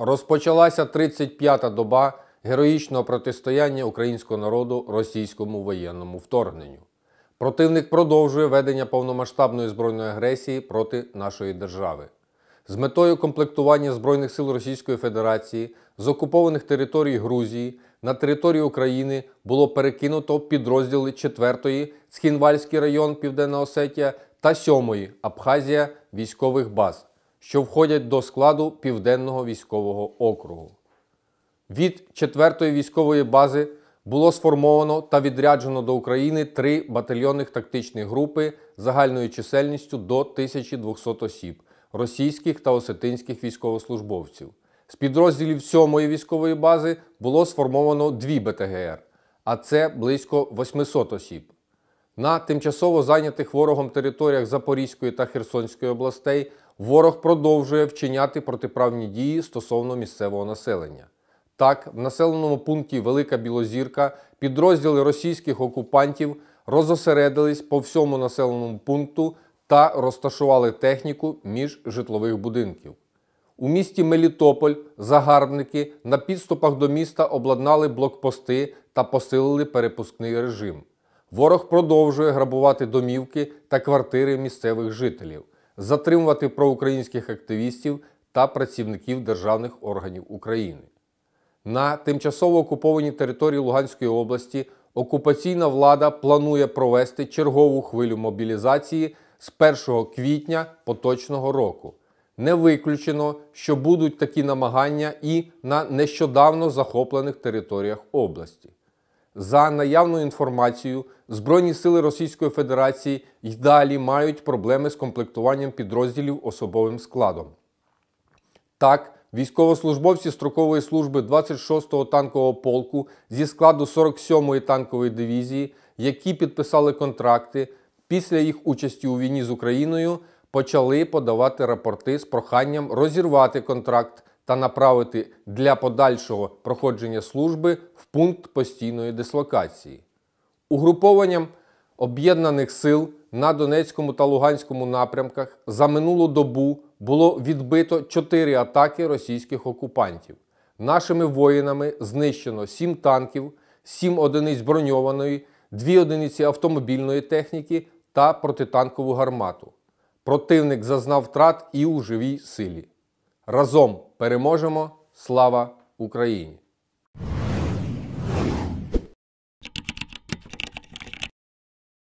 Розпочалася 35-та доба героїчного протистояння українського народу російському воєнному вторгненню. Противник продовжує ведення повномасштабної збройної агресії проти нашої держави. З метою комплектування Збройних сил Російської Федерації з окупованих територій Грузії на територію України було перекинуто підрозділи 4-ї Схінвальський район Південна Осетія та 7-ї Абхазія військових баз що входять до складу Південного військового округу. Від 4-ї військової бази було сформовано та відряджено до України три батальйонних тактичних групи загальною чисельністю до 1200 осіб російських та осетинських військовослужбовців. З підрозділів 7-ї військової бази було сформовано дві БТГР, а це близько 800 осіб. На тимчасово зайнятих ворогом територіях Запорізької та Херсонської областей ворог продовжує вчиняти протиправні дії стосовно місцевого населення. Так, в населеному пункті Велика Білозірка підрозділи російських окупантів розосередились по всьому населеному пункту та розташували техніку між житлових будинків. У місті Мелітополь загарбники на підступах до міста обладнали блокпости та посилили перепускний режим. Ворог продовжує грабувати домівки та квартири місцевих жителів, затримувати проукраїнських активістів та працівників державних органів України. На тимчасово окупованій території Луганської області окупаційна влада планує провести чергову хвилю мобілізації з 1 квітня поточного року. Не виключено, що будуть такі намагання і на нещодавно захоплених територіях області. За наявною інформацією, Збройні сили Російської Федерації й далі мають проблеми з комплектуванням підрозділів особовим складом. Так, військовослужбовці строкової служби 26-го танкового полку зі складу 47-ї танкової дивізії, які підписали контракти після їх участі у війні з Україною, почали подавати рапорти з проханням розірвати контракт та направити для подальшого проходження служби в пункт постійної дислокації. Угрупованням об'єднаних сил на Донецькому та Луганському напрямках за минулу добу було відбито 4 атаки російських окупантів. Нашими воїнами знищено 7 танків, 7 одиниць броньованої, 2 одиниці автомобільної техніки та протитанкову гармату. Противник зазнав втрат і у живій силі. Разом переможемо! Слава Україні!